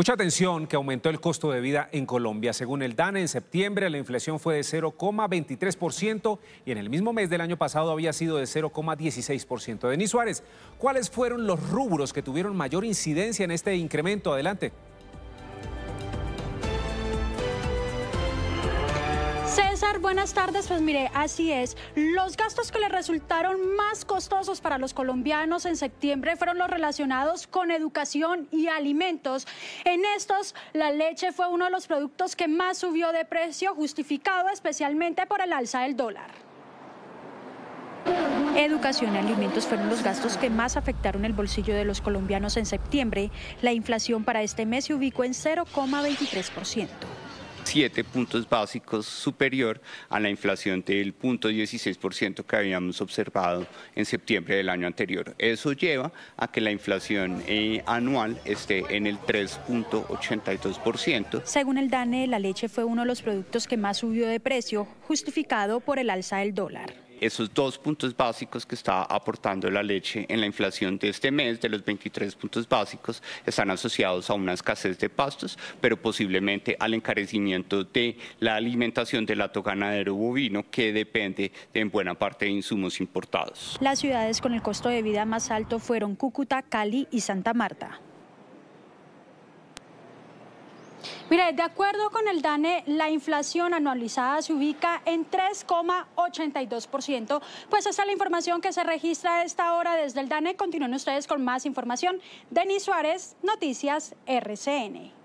Mucha atención que aumentó el costo de vida en Colombia. Según el DANE, en septiembre la inflación fue de 0,23% y en el mismo mes del año pasado había sido de 0,16%. Denis Suárez, ¿cuáles fueron los rubros que tuvieron mayor incidencia en este incremento? Adelante. César, buenas tardes. Pues mire, así es. Los gastos que le resultaron más costosos para los colombianos en septiembre fueron los relacionados con educación y alimentos. En estos, la leche fue uno de los productos que más subió de precio, justificado especialmente por el alza del dólar. Educación y alimentos fueron los gastos que más afectaron el bolsillo de los colombianos en septiembre. La inflación para este mes se ubicó en 0,23%. Siete puntos básicos superior a la inflación del punto 16% que habíamos observado en septiembre del año anterior. Eso lleva a que la inflación eh, anual esté en el 3.82%. Según el DANE, la leche fue uno de los productos que más subió de precio, justificado por el alza del dólar esos dos puntos básicos que está aportando la leche en la inflación de este mes, de los 23 puntos básicos, están asociados a una escasez de pastos, pero posiblemente al encarecimiento de la alimentación del lato ganadero bovino, que depende en buena parte de insumos importados. Las ciudades con el costo de vida más alto fueron Cúcuta, Cali y Santa Marta. Mire, de acuerdo con el DANE, la inflación anualizada se ubica en 3,82%. Pues esa es la información que se registra a esta hora desde el DANE. Continúen ustedes con más información. Denis Suárez, Noticias RCN.